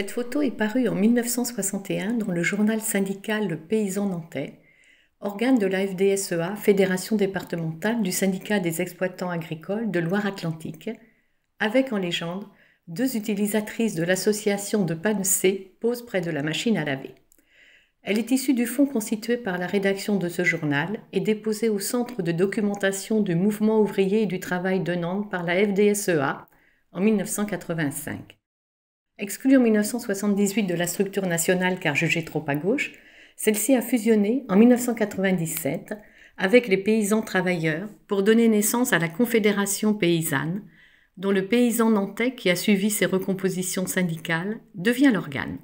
Cette photo est parue en 1961 dans le journal syndical Le Paysan Nantais, organe de la FDSEA, Fédération départementale du syndicat des exploitants agricoles de Loire-Atlantique, avec en légende deux utilisatrices de l'association de C posent près de la machine à laver. Elle est issue du fonds constitué par la rédaction de ce journal et déposée au Centre de documentation du mouvement ouvrier et du travail de Nantes par la FDSEA en 1985. Exclue en 1978 de la structure nationale car jugée trop à gauche, celle-ci a fusionné en 1997 avec les paysans travailleurs pour donner naissance à la Confédération paysanne, dont le paysan nantais qui a suivi ses recompositions syndicales devient l'organe.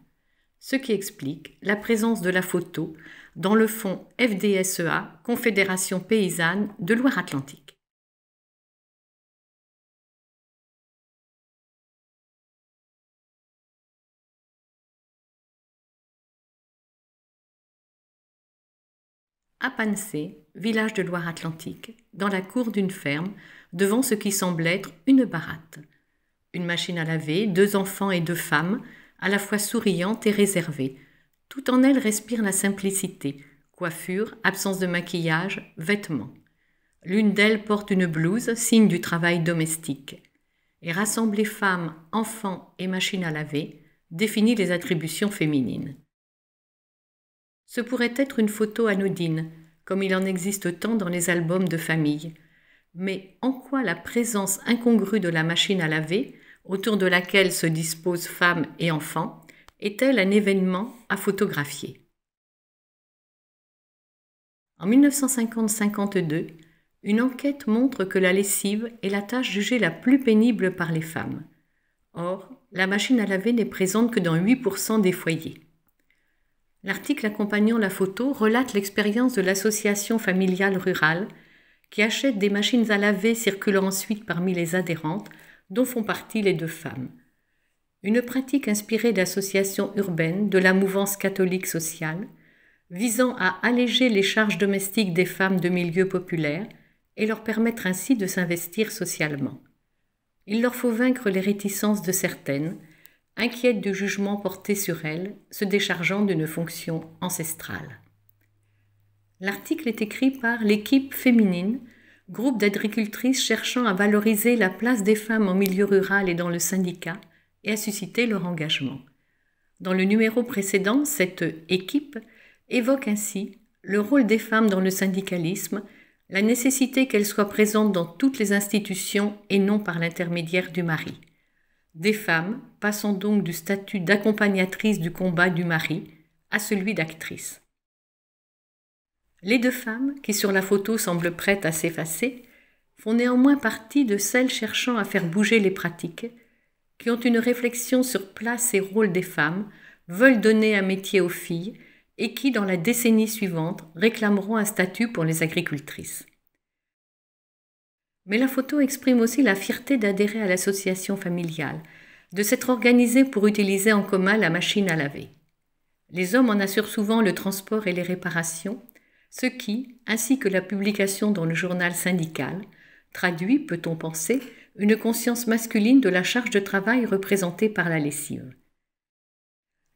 Ce qui explique la présence de la photo dans le fonds FDSEA, Confédération paysanne de Loire-Atlantique. à Pansé, village de Loire-Atlantique, dans la cour d'une ferme, devant ce qui semble être une baratte. Une machine à laver, deux enfants et deux femmes, à la fois souriantes et réservées. Tout en elles respire la simplicité, coiffure, absence de maquillage, vêtements. L'une d'elles porte une blouse, signe du travail domestique. Et rassembler femmes, enfants et machines à laver définit les attributions féminines. Ce pourrait être une photo anodine, comme il en existe tant dans les albums de famille. Mais en quoi la présence incongrue de la machine à laver, autour de laquelle se disposent femmes et enfants, est-elle un événement à photographier En 1950-52, une enquête montre que la lessive est la tâche jugée la plus pénible par les femmes. Or, la machine à laver n'est présente que dans 8% des foyers. L'article accompagnant la photo relate l'expérience de l'association familiale rurale qui achète des machines à laver circulant ensuite parmi les adhérentes, dont font partie les deux femmes. Une pratique inspirée d'associations urbaines de la mouvance catholique sociale, visant à alléger les charges domestiques des femmes de milieux populaires et leur permettre ainsi de s'investir socialement. Il leur faut vaincre les réticences de certaines, inquiète du jugement porté sur elle, se déchargeant d'une fonction ancestrale. L'article est écrit par l'équipe féminine, groupe d'agricultrices cherchant à valoriser la place des femmes en milieu rural et dans le syndicat, et à susciter leur engagement. Dans le numéro précédent, cette équipe évoque ainsi le rôle des femmes dans le syndicalisme, la nécessité qu'elles soient présentes dans toutes les institutions et non par l'intermédiaire du mari des femmes passant donc du statut d'accompagnatrice du combat du mari à celui d'actrice. Les deux femmes, qui sur la photo semblent prêtes à s'effacer, font néanmoins partie de celles cherchant à faire bouger les pratiques, qui ont une réflexion sur place et rôle des femmes, veulent donner un métier aux filles et qui, dans la décennie suivante, réclameront un statut pour les agricultrices. Mais la photo exprime aussi la fierté d'adhérer à l'association familiale, de s'être organisée pour utiliser en commun la machine à laver. Les hommes en assurent souvent le transport et les réparations, ce qui, ainsi que la publication dans le journal syndical, traduit, peut-on penser, une conscience masculine de la charge de travail représentée par la lessive.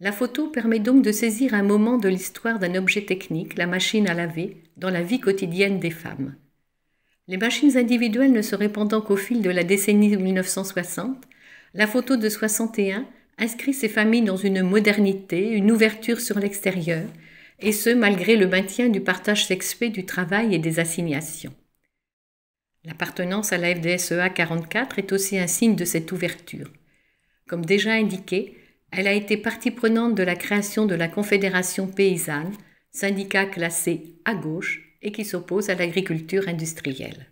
La photo permet donc de saisir un moment de l'histoire d'un objet technique, la machine à laver, dans la vie quotidienne des femmes. Les machines individuelles ne se répandant qu'au fil de la décennie 1960, la photo de 61 inscrit ces familles dans une modernité, une ouverture sur l'extérieur, et ce malgré le maintien du partage sexué du travail et des assignations. L'appartenance à la FDSEA 44 est aussi un signe de cette ouverture. Comme déjà indiqué, elle a été partie prenante de la création de la Confédération paysanne, syndicat classé à gauche, et qui s'oppose à l'agriculture industrielle.